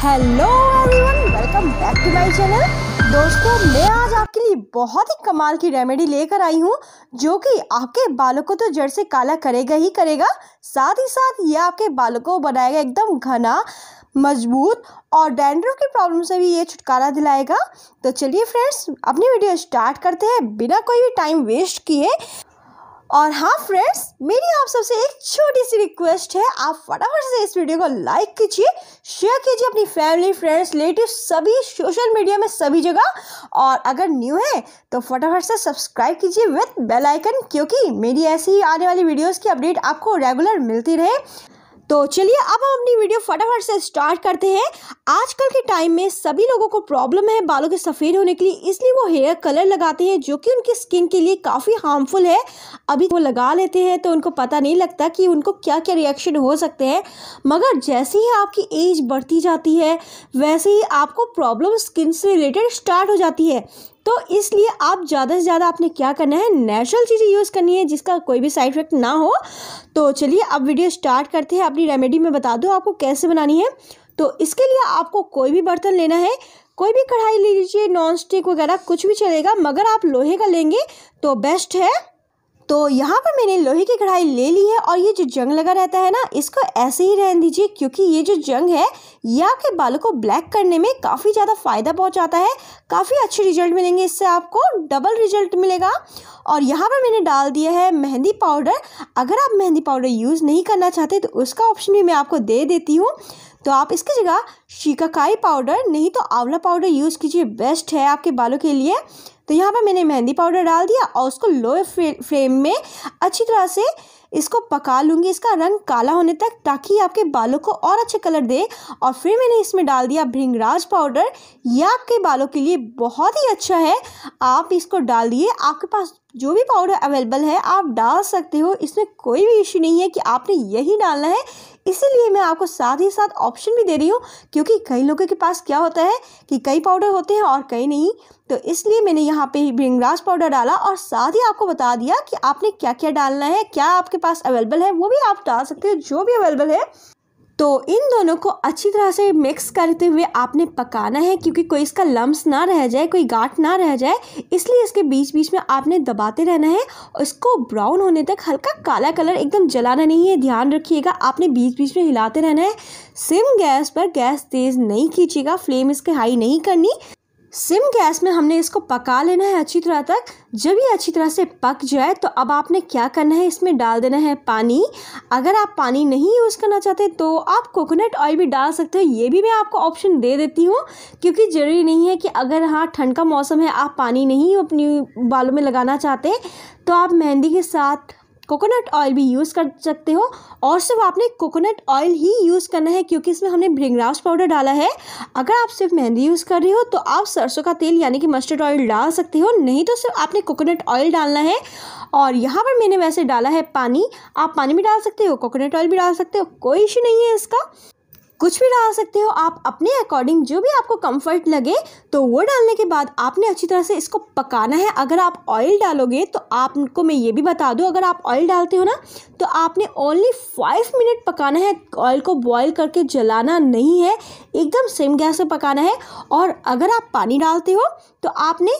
hello everyone welcome back to my channel दोस्तों मैं आज आपके लिए बहुत ही कमाल की रेमेडी लेकर आई हूँ जो कि आपके बालों को तो जड़ से काला करेगा ही करेगा साथ ही साथ ये आपके बालों को बनाएगा एकदम घना मजबूत और डेंड्रो की प्रॉब्लम से भी ये छुटकारा दिलाएगा तो चलिए फ्रेंड्स अपनी वीडियो स्टार्ट करते हैं बिना कोई भी टाइम वेस्ट किए और हाँ फ्रेंड्स मेरी आप सबसे एक छोटी सी रिक्वेस्ट है आप फटाफट से इस वीडियो को लाइक कीजिए शेयर कीजिए अपनी फैमिली फ्रेंड्स रिलेटिव सभी सोशल मीडिया में सभी जगह और अगर न्यू है तो फटाफट से सब्सक्राइब कीजिए विथ बेल आइकन क्योंकि मेरी ऐसी ही आने वाली वीडियोस की अपडेट आपको रेगुलर मिलती रहे तो चलिए अब हम अपनी वीडियो फटाफट से स्टार्ट करते हैं आजकल के टाइम में सभी लोगों को प्रॉब्लम है बालों के सफ़ेद होने के लिए इसलिए वो हेयर कलर लगाते हैं जो कि उनकी स्किन के लिए काफ़ी हार्मफुल है अभी तो वो लगा लेते हैं तो उनको पता नहीं लगता कि उनको क्या क्या रिएक्शन हो सकते हैं मगर जैसे ही आपकी एज बढ़ती जाती है वैसे ही आपको प्रॉब्लम स्किन से रिलेटेड स्टार्ट हो जाती है तो इसलिए आप ज़्यादा से ज़्यादा आपने क्या करना है नेचुरल चीज़ें यूज़ करनी है जिसका कोई भी साइड इफेक्ट ना हो तो चलिए अब वीडियो स्टार्ट करते हैं अपनी रेमेडी में बता दो आपको कैसे बनानी है तो इसके लिए आपको कोई भी बर्तन लेना है कोई भी कढ़ाई ले लीजिए नॉन स्टिक वगैरह कुछ भी चलेगा मगर आप लोहे का लेंगे तो बेस्ट है तो यहाँ पर मैंने लोहे की कढ़ाई ले ली है और ये जो जंग लगा रहता है ना इसको ऐसे ही रहने दीजिए क्योंकि ये जो जंग है ये आपके बालों को ब्लैक करने में काफ़ी ज़्यादा फ़ायदा पहुँचाता है काफ़ी अच्छे रिजल्ट मिलेंगे इससे आपको डबल रिजल्ट मिलेगा और यहाँ पर मैंने डाल दिया है मेहंदी पाउडर अगर आप मेहंदी पाउडर यूज़ नहीं करना चाहते तो उसका ऑप्शन भी मैं आपको दे देती हूँ तो आप इसकी जगह शिकाकाई पाउडर नहीं तो आंवला पाउडर यूज़ कीजिए बेस्ट है आपके बालों के लिए तो यहाँ पर मैंने मेहंदी पाउडर डाल दिया और उसको लो फ्लेम में अच्छी तरह से इसको पका लूँगी इसका रंग काला होने तक ताकि आपके बालों को और अच्छे कलर दे और फिर मैंने इसमें डाल दिया भृंगराज पाउडर यह आपके बालों के लिए बहुत ही अच्छा है आप इसको डाल दिए आपके पास जो भी पाउडर अवेलेबल है आप डाल सकते हो इसमें कोई भी इश्यू नहीं है कि आपने यही डालना है इसीलिए मैं आपको साथ ही साथ ऑप्शन भी दे रही हूँ क्योंकि कई लोगों के पास क्या होता है कि कई पाउडर होते हैं और कई नहीं तो इसलिए मैंने यहाँ पे भृंगराज पाउडर डाला और साथ ही आपको बता दिया कि आपने क्या क्या डालना है क्या आपके पास अवेलेबल है वो भी आप डाल सकते हो जो भी अवेलेबल है तो इन दोनों को अच्छी तरह से मिक्स करते हुए आपने पकाना है क्योंकि कोई इसका लम्स ना रह जाए कोई गांठ ना रह जाए इसलिए इसके बीच बीच में आपने दबाते रहना है और इसको ब्राउन होने तक हल्का काला कलर एकदम जलाना नहीं है ध्यान रखिएगा आपने बीच बीच में हिलाते रहना है सिम गैस पर गैस तेज़ नहीं खींचेगा फ्लेम इसके हाई नहीं करनी सिम गैस में हमने इसको पका लेना है अच्छी तरह तक जब ये अच्छी तरह से पक जाए तो अब आपने क्या करना है इसमें डाल देना है पानी अगर आप पानी नहीं यूज़ करना चाहते तो आप कोकोनट ऑयल भी डाल सकते हो ये भी मैं आपको ऑप्शन दे देती हूँ क्योंकि ज़रूरी नहीं है कि अगर हाँ ठंड का मौसम है आप पानी नहीं अपनी बालों में लगाना चाहते तो आप मेहंदी के साथ कोकोनट ऑयल भी यूज़ कर सकते हो और सिर्फ आपने कोकोनट ऑयल ही यूज़ करना है क्योंकि इसमें हमने भ्रिंगराज पाउडर डाला है अगर आप सिर्फ मेहंदी यूज़ कर रहे हो तो आप सरसों का तेल यानी कि मस्टर्ड ऑयल डाल सकते हो नहीं तो सिर्फ आपने कोकोनट ऑयल डालना है और यहाँ पर मैंने वैसे डाला है पानी आप पानी भी डाल सकते हो कोकोनट ऑयल भी डाल सकते हो कोई इशू नहीं है इसका कुछ भी डाल सकते हो आप अपने अकॉर्डिंग जो भी आपको कंफर्ट लगे तो वो डालने के बाद आपने अच्छी तरह से इसको पकाना है अगर आप ऑयल डालोगे तो आपको मैं ये भी बता दूँ अगर आप ऑयल डालते हो ना तो आपने ओनली फाइव मिनट पकाना है ऑयल को बॉयल करके जलाना नहीं है एकदम सेम गैस पे पकाना है और अगर आप पानी डालते हो तो आपने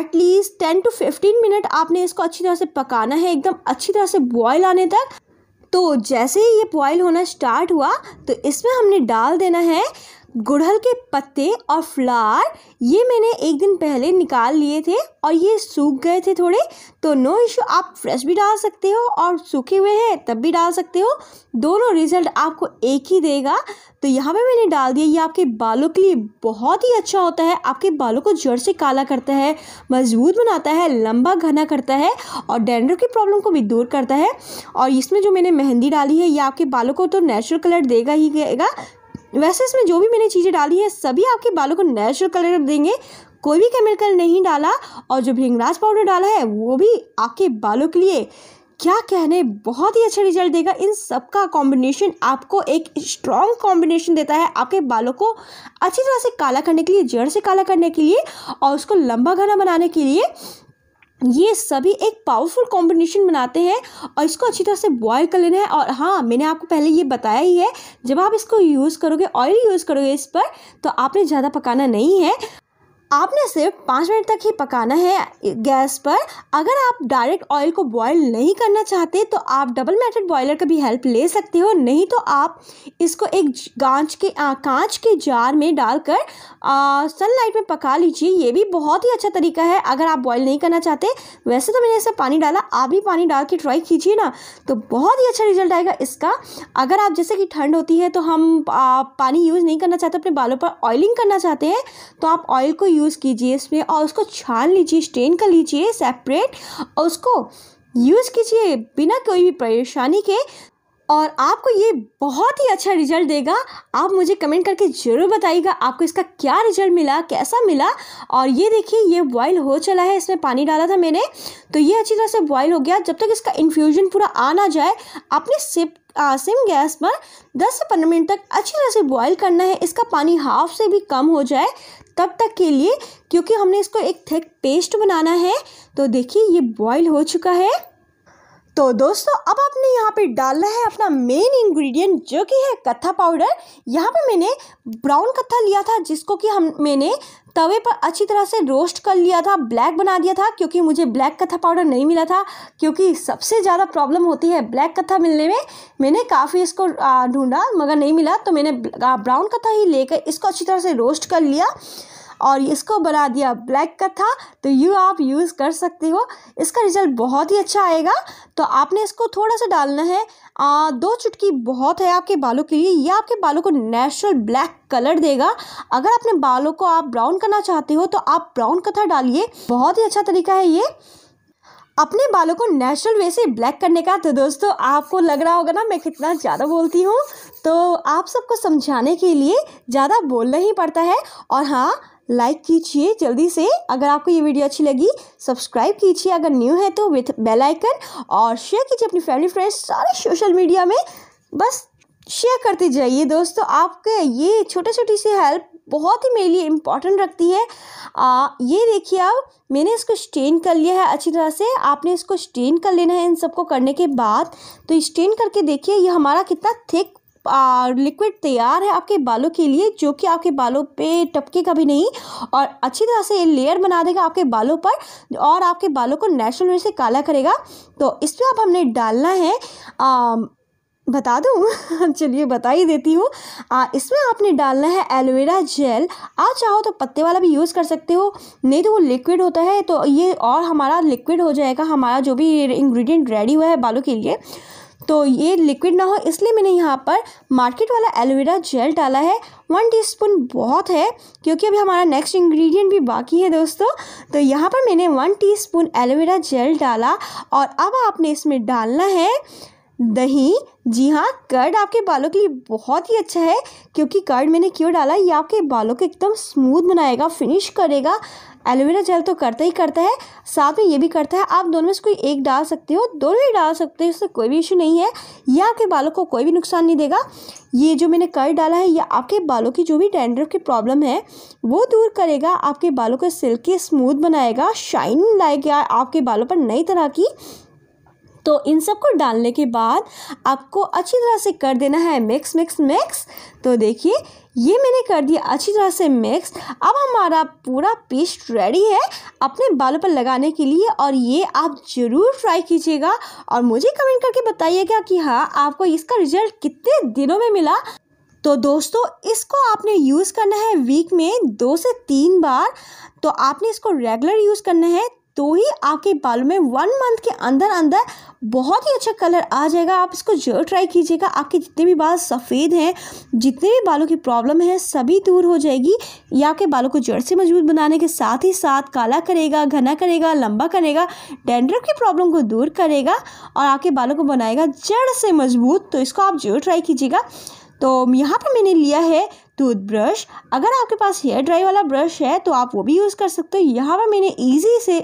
at least ten to fifteen minute आपने इसको अच्छी तरह से पकाना है एकदम अच्छी तरह से बॉयल आने तक तो जैसे ही ये बॉयल होना स्टार्ट हुआ तो इसमें हमने डाल देना है गुड़हल के पत्ते और फ्लावर ये मैंने एक दिन पहले निकाल लिए थे और ये सूख गए थे थोड़े तो नो इशू आप फ्रेश भी डाल सकते हो और सूखे हुए हैं तब भी डाल सकते हो दोनों रिजल्ट आपको एक ही देगा तो यहाँ पे मैंने डाल दिया ये आपके बालों के लिए बहुत ही अच्छा होता है आपके बालों को जड़ से काला करता है मजबूत बनाता है लंबा घना करता है और डेंडर की प्रॉब्लम को भी दूर करता है और इसमें जो मैंने मेहंदी डाली है ये आपके बालों को तो नेचुरल कलर देगा ही देगा वैसे इसमें जो भी मैंने चीज़ें डाली हैं सभी आपके बालों को नेचुरल कलर देंगे कोई भी केमिकल नहीं डाला और जो भींगराज पाउडर डाला है वो भी आपके बालों के लिए क्या कहने बहुत ही अच्छा रिजल्ट देगा इन सब का कॉम्बिनेशन आपको एक स्ट्रॉन्ग कॉम्बिनेशन देता है आपके बालों को अच्छी तरह से काला करने के लिए जड़ से काला करने के लिए और उसको लंबा घना बनाने के लिए ये सभी एक पावरफुल कॉम्बिनेशन बनाते हैं और इसको अच्छी तरह से बॉयल कर लेना है और हाँ मैंने आपको पहले ये बताया ही है जब आप इसको यूज़ करोगे ऑयल यूज़ करोगे इस पर तो आपने ज़्यादा पकाना नहीं है आपने सिर्फ पाँच मिनट तक ही पकाना है गैस पर अगर आप डायरेक्ट ऑयल को बॉईल नहीं करना चाहते तो आप डबल मेटेड बॉयलर का भी हेल्प ले सकते हो नहीं तो आप इसको एक गांच के कांच के जार में डालकर सनलाइट में पका लीजिए ये भी बहुत ही अच्छा तरीका है अगर आप बॉयल नहीं करना चाहते वैसे तो मैंने इसमें पानी डाला आप भी पानी डाल के ट्राई कीजिए ना तो बहुत ही अच्छा रिजल्ट आएगा इसका अगर आप जैसे कि ठंड होती है तो हम आ, पानी यूज़ नहीं करना चाहते अपने बालों पर ऑयलिंग करना चाहते हैं तो आप ऑयल को यूज़ कीजिए इसमें और उसको छान लीजिए स्ट्रेन कर लीजिए सेपरेट और उसको यूज़ कीजिए बिना कोई भी परेशानी के और आपको ये बहुत ही अच्छा रिजल्ट देगा आप मुझे कमेंट करके ज़रूर बताइएगा आपको इसका क्या रिजल्ट मिला कैसा मिला और ये देखिए ये बॉयल हो चला है इसमें पानी डाला था मैंने तो ये अच्छी तरह से बॉयल हो गया जब तक इसका इन्फ्यूजन पूरा आ ना जाए आपने सिप आसिम गैस पर 10 से 15 मिनट तक अच्छी तरह से बॉईल करना है इसका पानी हाफ से भी कम हो जाए तब तक के लिए क्योंकि हमने इसको एक थिक पेस्ट बनाना है तो देखिए ये बॉईल हो चुका है तो दोस्तों अब आपने यहाँ पे डालना है अपना मेन इंग्रेडिएंट जो कि है कत्था पाउडर यहाँ पर मैंने ब्राउन कत्था लिया था जिसको कि हम मैंने तवे पर अच्छी तरह से रोस्ट कर लिया था ब्लैक बना दिया था क्योंकि मुझे ब्लैक कत्था पाउडर नहीं मिला था क्योंकि सबसे ज़्यादा प्रॉब्लम होती है ब्लैक कत्था मिलने में मैंने काफ़ी इसको ढूंढा मगर नहीं मिला तो मैंने ब्राउन कत्था ही लेकर इसको अच्छी तरह से रोस्ट कर लिया और इसको बना दिया ब्लैक का था तो यू आप यूज़ कर सकते हो इसका रिज़ल्ट बहुत ही अच्छा आएगा तो आपने इसको थोड़ा सा डालना है आ, दो चुटकी बहुत है आपके बालों के लिए यह आपके बालों को नेचुरल ब्लैक कलर देगा अगर अपने बालों को आप ब्राउन करना चाहते हो तो आप ब्राउन कथा डालिए बहुत ही अच्छा तरीका है ये अपने बालों को नेचुरल वे से ब्लैक करने का तो दोस्तों आपको लग रहा होगा ना मैं कितना ज़्यादा बोलती हूँ तो आप सबको समझाने के लिए ज़्यादा बोलना ही पड़ता है और हाँ लाइक कीजिए जल्दी से अगर आपको ये वीडियो अच्छी लगी सब्सक्राइब कीजिए अगर न्यू है तो विथ बेल आइकन और शेयर कीजिए अपनी फैमिली फ्रेंड्स सारे सोशल मीडिया में बस शेयर करते जाइए दोस्तों आपके ये छोटे छोटी सी हेल्प बहुत ही मेरे लिए इम्पॉर्टेंट रखती है आ, ये देखिए अब मैंने इसको स्टेन कर लिया है अच्छी तरह से आपने इसको स्टेन कर लेना है इन सबको करने के बाद तो स्टेन करके देखिए ये हमारा कितना थिक लिक्विड तैयार है आपके बालों के लिए जो कि आपके बालों पे टपके कभी नहीं और अच्छी तरह से लेयर बना देगा आपके बालों पर और आपके बालों को नेचुरल वे से काला करेगा तो इसमें आप हमने डालना है आ, बता दूँ चलिए बता ही देती हूँ इसमें आपने डालना है एलोवेरा जेल आप चाहो तो पत्ते वाला भी यूज़ कर सकते हो नहीं तो वो लिक्विड होता है तो ये और हमारा लिक्विड हो जाएगा हमारा जो भी इंग्रेडिएंट रेडी हुआ है बालों के लिए तो ये लिक्विड ना हो इसलिए मैंने यहाँ पर मार्केट वाला एलोवेरा जेल डाला है वन टीस्पून बहुत है क्योंकि अभी हमारा नेक्स्ट इंग्रेडिएंट भी बाकी है दोस्तों तो यहाँ पर मैंने वन टीस्पून एलोवेरा जेल डाला और अब आपने इसमें डालना है दही जी हाँ कर्ड आपके बालों के लिए बहुत ही अच्छा है क्योंकि कर्ड मैंने क्यों डाला ये आपके बालों को एकदम स्मूथ बनाएगा फिनिश करेगा एलोवेरा जेल तो करता ही करता है साथ में ये भी करता है आप दोनों में से कोई एक डाल सकते हो दोनों ही डाल सकते हो इससे कोई भी इशू नहीं है ये आपके बालों को कोई भी नुकसान नहीं देगा ये जो मैंने कर्ड डाला है ये आपके बालों की जो भी डैंड्रफ की प्रॉब्लम है वो दूर करेगा आपके बालों को सिल्की स्मूथ बनाएगा शाइन लाएगा आपके बालों पर नई तरह की तो इन सब को डालने के बाद आपको अच्छी तरह से कर देना है मिक्स मिक्स मिक्स तो देखिए ये मैंने कर दिया अच्छी तरह से मिक्स अब हमारा पूरा पेस्ट रेडी है अपने बालों पर लगाने के लिए और ये आप ज़रूर ट्राई कीजिएगा और मुझे कमेंट करके बताइएगा कि हाँ आपको इसका रिजल्ट कितने दिनों में मिला तो दोस्तों इसको आपने यूज़ करना है वीक में दो से तीन बार तो आपने इसको रेगुलर यूज़ करना है तो ही आपके बालों में वन मंथ के अंदर अंदर बहुत ही अच्छा कलर आ जाएगा आप इसको जरूर ट्राई कीजिएगा आपके जितने भी बाल सफ़ेद हैं जितने भी बालों की प्रॉब्लम है सभी दूर हो जाएगी ये आपके बालों को जड़ से मजबूत बनाने के साथ ही साथ काला करेगा घना करेगा लंबा करेगा डेंड्रफ की प्रॉब्लम को दूर करेगा और आपके बालों को बनाएगा जड़ से मजबूत तो इसको आप जरूर ट्राई कीजिएगा तो यहाँ पर मैंने लिया है टूथब्रश अगर आपके पास हेयर ड्राई वाला ब्रश है तो आप वो भी यूज़ कर सकते हो यहाँ पर मैंने ईजी से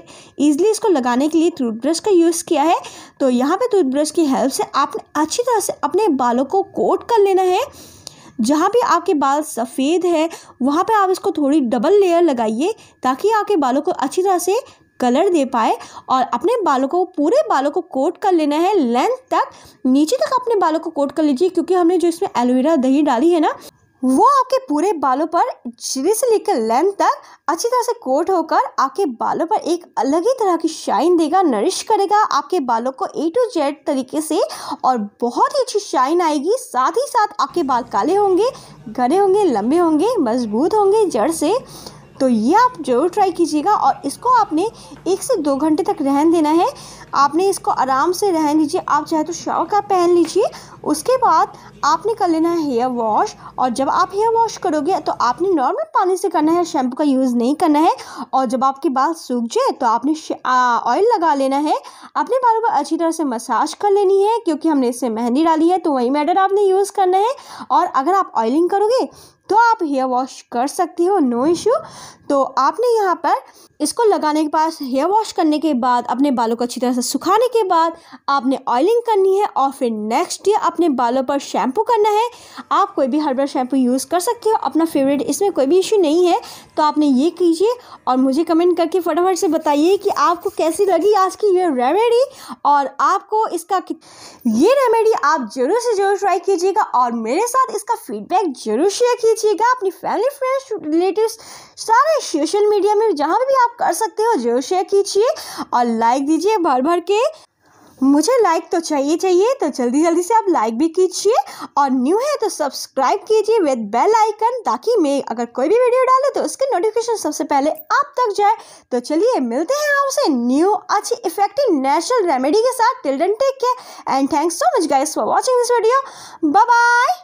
ईजिली इसको लगाने के लिए टूथब्रश का यूज़ किया है तो यहाँ पर टूथब्रश की हेल्प से आपने अच्छी तरह से अपने बालों को कोट कर लेना है जहाँ भी आपके बाल सफ़ेद है वहाँ पे आप इसको थोड़ी डबल लेयर लगाइए ताकि आपके बालों को अच्छी तरह से कलर दे पाए और अपने बालों को पूरे बालों को कोट कर लेना है लेंथ तक नीचे तक अपने बालों को कोट कर लीजिए क्योंकि हमने जो इसमें एलोवेरा दही डाली है ना वो आपके पूरे बालों पर जिरे से लेकर लेंथ तक अच्छी तरह से कोट होकर आपके बालों पर एक अलग ही तरह की शाइन देगा नरिश करेगा आपके बालों को ए टू जेड तरीके से और बहुत ही अच्छी शाइन आएगी साथ ही साथ आपके बाल काले होंगे घने होंगे लंबे होंगे मजबूत होंगे जड़ से तो ये आप ज़रूर ट्राई कीजिएगा और इसको आपने एक से दो घंटे तक रहन देना है आपने इसको आराम से रहन दीजिए आप चाहे तो शावर का पहन लीजिए उसके बाद आपने कर लेना है हेयर वॉश और जब आप हेयर वॉश करोगे तो आपने नॉर्मल पानी से करना है शैम्पू का यूज़ नहीं करना है और जब आपके बाल सूख जाए तो आपने ऑयल लगा लेना है अपने बालों पर अच्छी तरह से मसाज कर लेनी है क्योंकि हमने इससे मेहंदी डाली है तो वही मैटर आपने यूज़ करना है और अगर आप ऑयलिंग करोगे तो आप हेयर वॉश कर सकती हो नो इशू तो आपने यहाँ पर इसको लगाने के बाद हेयर वॉश करने के बाद अपने बालों को अच्छी तरह से सुखाने के बाद आपने ऑयलिंग करनी है और फिर नेक्स्ट डे अपने बालों पर शैम्पू करना है आप कोई भी हर्बल शैम्पू यूज़ कर सकते हो अपना फेवरेट इसमें कोई भी इशू नहीं है तो आपने ये कीजिए और मुझे कमेंट करके फटाफट से बताइए कि आपको कैसी लगी आज की ये रेमेडी और आपको इसका ये रेमेडी आप ज़रूर से ज़रूर ट्राई कीजिएगा और मेरे साथ इसका फीडबैक ज़रूर शेयर कीजिए कीजिएगा अपनी फैमिली फ्रेंड्स रिलेटिव सारे सोशल मीडिया में जहाँ भी आप कर सकते हो जरूर शेयर कीजिए और लाइक दीजिए भर भर के मुझे लाइक तो चाहिए चाहिए तो जल्दी जल्दी से आप लाइक भी कीजिए और न्यू है तो सब्सक्राइब कीजिए विद बेल आइकन ताकि मैं अगर कोई भी वीडियो डालूँ तो उसके नोटिफिकेशन सबसे पहले आप तक जाए तो चलिए मिलते हैं आपसे न्यू अच्छी इफेक्टिव नेचुरल रेमेडी के साथ till then take care and thanks so much guys for watching this video bye